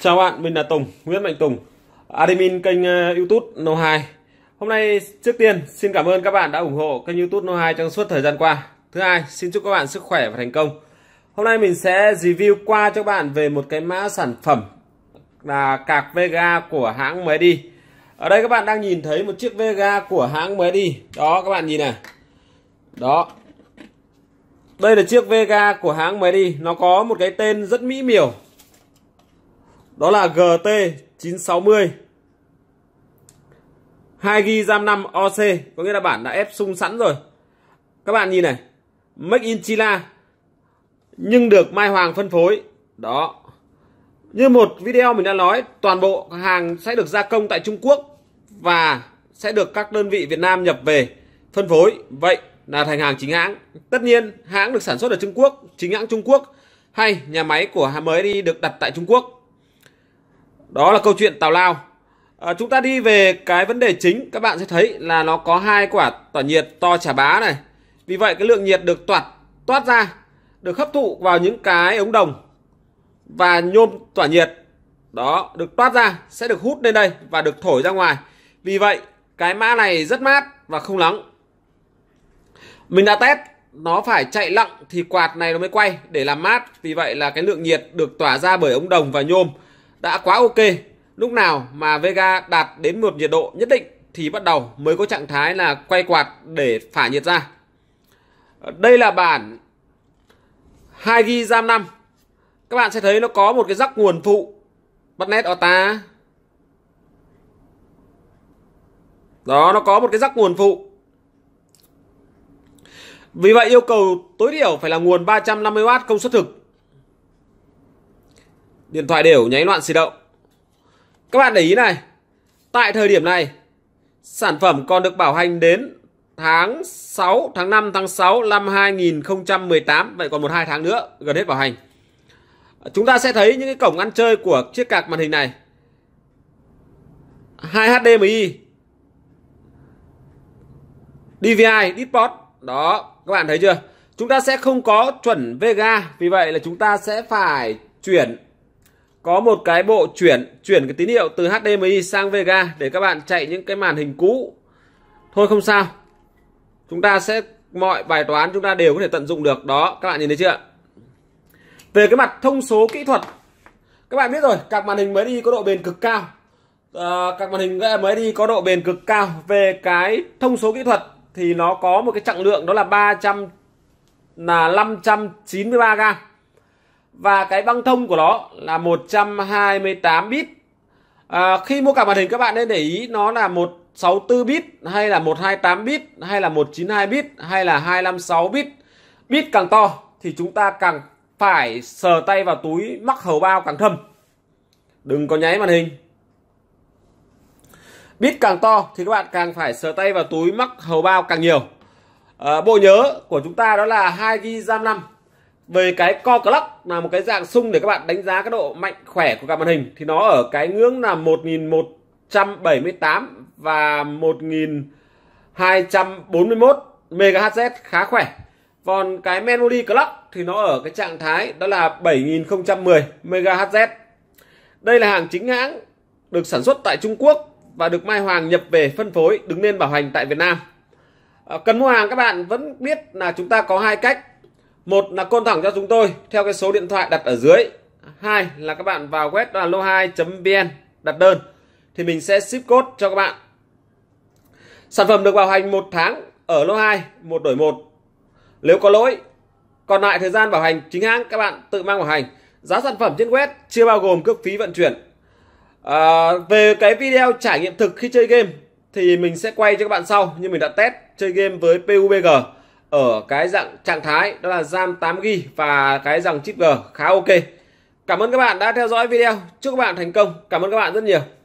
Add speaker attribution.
Speaker 1: Chào bạn, mình là Tùng, Nguyễn Mạnh Tùng, admin kênh ờ, YouTube No 2. Hôm nay trước tiên xin cảm ơn các bạn đã ủng hộ kênh YouTube No 2 trong suốt thời gian qua. Thứ hai, xin chúc các bạn sức khỏe và thành công. Hôm nay mình sẽ review qua cho các bạn về một cái mã sản phẩm là cạc Vega của hãng MD. Ở đây các bạn đang nhìn thấy một chiếc Vega của hãng MD. Đó các bạn nhìn này. Đó. Đây là chiếc Vega của hãng MD, nó có một cái tên rất mỹ miều đó là GT 960 2GB RAM 5 OC có nghĩa là bản đã ép sung sẵn rồi các bạn nhìn này Make in China nhưng được Mai Hoàng phân phối đó như một video mình đã nói toàn bộ hàng sẽ được gia công tại Trung Quốc và sẽ được các đơn vị Việt Nam nhập về phân phối vậy là thành hàng chính hãng tất nhiên hãng được sản xuất ở Trung Quốc chính hãng Trung Quốc hay nhà máy của hãng mới đi được đặt tại Trung Quốc đó là câu chuyện tào lao. À, chúng ta đi về cái vấn đề chính, các bạn sẽ thấy là nó có hai quả tỏa nhiệt to chả bá này. Vì vậy cái lượng nhiệt được toạt toát ra được hấp thụ vào những cái ống đồng và nhôm tỏa nhiệt đó được toát ra sẽ được hút lên đây và được thổi ra ngoài. Vì vậy cái mã này rất mát và không nóng. Mình đã test nó phải chạy lặng thì quạt này nó mới quay để làm mát. Vì vậy là cái lượng nhiệt được tỏa ra bởi ống đồng và nhôm đã quá ok. Lúc nào mà Vega đạt đến một nhiệt độ nhất định thì bắt đầu mới có trạng thái là quay quạt để phả nhiệt ra. Đây là bản 2 ghi giam 5. Các bạn sẽ thấy nó có một cái rắc nguồn phụ bắt nét ta Đó, nó có một cái rắc nguồn phụ. Vì vậy yêu cầu tối thiểu phải là nguồn 350W công suất thực điện thoại đều nháy loạn di động. Các bạn để ý này, tại thời điểm này, sản phẩm còn được bảo hành đến tháng 6, tháng 5, tháng 6 năm 2018, vậy còn 1-2 tháng nữa gần hết bảo hành. Chúng ta sẽ thấy những cái cổng ăn chơi của chiếc cạc màn hình này. 2 HDMI, DVI, Disport, đó, các bạn thấy chưa? Chúng ta sẽ không có chuẩn vga vì vậy là chúng ta sẽ phải chuyển có một cái bộ chuyển chuyển cái tín hiệu từ HDMI sang Vega để các bạn chạy những cái màn hình cũ thôi không sao chúng ta sẽ mọi bài toán chúng ta đều có thể tận dụng được đó các bạn nhìn thấy chưa về cái mặt thông số kỹ thuật các bạn biết rồi các màn hình mới đi có độ bền cực cao à, các màn hình mới đi có độ bền cực cao về cái thông số kỹ thuật thì nó có một cái trọng lượng đó là 300 là 593 g và cái băng thông của nó là 128 bit à, khi mua cả màn hình các bạn nên để ý nó là 164 bit hay là 128 bit hay là 192 bit hay là 256 bit bit càng to thì chúng ta càng phải sờ tay vào túi mắc hầu bao càng thâm đừng có nháy màn hình bit càng to thì các bạn càng phải sờ tay vào túi mắc hầu bao càng nhiều à, bộ nhớ của chúng ta đó là 2 GB RAM 5 về cái co clock là một cái dạng sung để các bạn đánh giá cái độ mạnh khỏe của cả màn hình thì nó ở cái ngưỡng là 1178 và 1241 MHz khá khỏe. Còn cái memory clock thì nó ở cái trạng thái đó là 7010 MHz. Đây là hàng chính hãng được sản xuất tại Trung Quốc và được Mai Hoàng nhập về phân phối đứng lên bảo hành tại Việt Nam. À, cần mua hàng các bạn vẫn biết là chúng ta có hai cách một là côn thẳng cho chúng tôi theo cái số điện thoại đặt ở dưới hai là các bạn vào web là lô2.vn đặt đơn thì mình sẽ ship code cho các bạn sản phẩm được bảo hành một tháng ở lô 2 một đổi một nếu có lỗi còn lại thời gian bảo hành chính hãng các bạn tự mang bảo hành giá sản phẩm trên web chưa bao gồm cước phí vận chuyển à, về cái video trải nghiệm thực khi chơi game thì mình sẽ quay cho các bạn sau nhưng mình đã test chơi game với PUBG ở cái dạng trạng thái đó là RAM 8GB và cái dòng chip G khá ok. Cảm ơn các bạn đã theo dõi video. Chúc các bạn thành công. Cảm ơn các bạn rất nhiều.